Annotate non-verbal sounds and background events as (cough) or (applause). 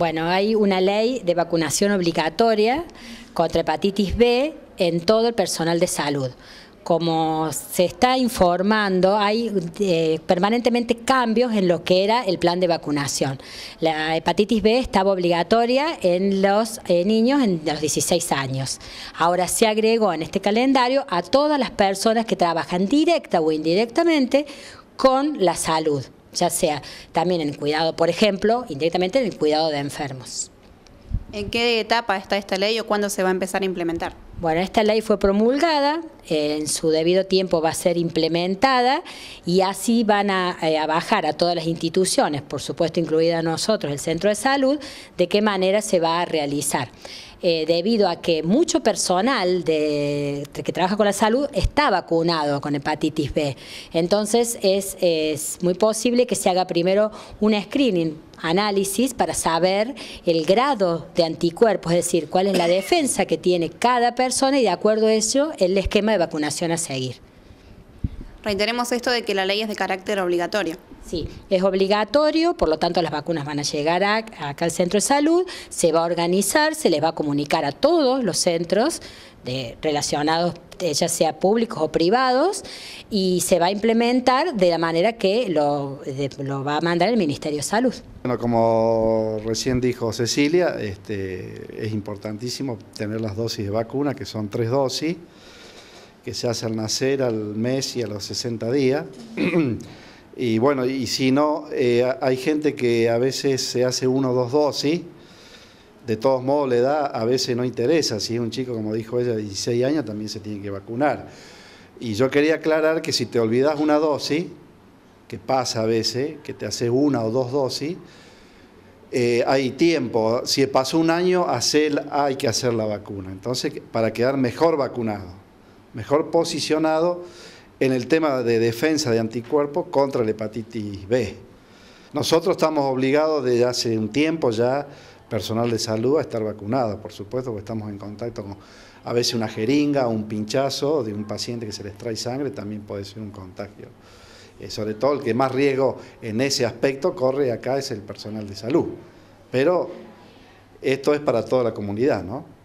Bueno, hay una ley de vacunación obligatoria contra hepatitis B en todo el personal de salud como se está informando, hay eh, permanentemente cambios en lo que era el plan de vacunación. La hepatitis B estaba obligatoria en los eh, niños en los 16 años. Ahora se agregó en este calendario a todas las personas que trabajan directa o indirectamente con la salud ya sea también en cuidado, por ejemplo, indirectamente en el cuidado de enfermos. ¿En qué etapa está esta ley o cuándo se va a empezar a implementar? Bueno, esta ley fue promulgada, eh, en su debido tiempo va a ser implementada y así van a, eh, a, bajar a todas las instituciones, por supuesto incluida nosotros, el Centro de Salud, de qué manera se va a realizar. Eh, debido a que mucho personal de, que trabaja con la salud está vacunado con hepatitis B. Entonces es, es muy posible que se haga primero un screening análisis para saber el grado de anticuerpos, es decir, cuál es la defensa que tiene cada persona y de acuerdo a eso el esquema de vacunación a seguir. Reiteremos esto de que la ley es de carácter obligatorio. Sí, es obligatorio, por lo tanto las vacunas van a llegar acá al centro de salud, se va a organizar, se les va a comunicar a todos los centros de, relacionados, eh, ya sea públicos o privados, y se va a implementar de la manera que lo, va a mandar el Ministerio de Salud. Bueno, como recién dijo Cecilia, este, es importantísimo tener las dosis de vacuna, que son tres dosis, que se hace al nacer, al mes y a los 60 días. (clears throat) Y bueno, y si no, eh, hay gente que a veces se hace uno, o dos, dosis, De todos modos, la edad a veces no interesa. Si es un chico, como dijo ella, de 16 años, también se tiene que vacunar. Y yo quería aclarar que si te olvidas una dosis, que pasa a veces, que te hace una o dos dosis, eh, hay tiempo. Si pasó un año, hacer, hay que hacer la vacuna. Entonces, para quedar mejor vacunado, mejor posicionado en el tema de defensa de anticuerpos contra la hepatitis B. Nosotros estamos obligados desde hace un tiempo ya, personal de salud, a estar vacunados, por supuesto, porque estamos en contacto con a veces una jeringa, o un pinchazo de un paciente que se les trae sangre, también puede ser un contagio. Eh, sobre todo el que más riesgo en ese aspecto corre acá es el personal de salud. Pero esto es para toda la comunidad, ¿no?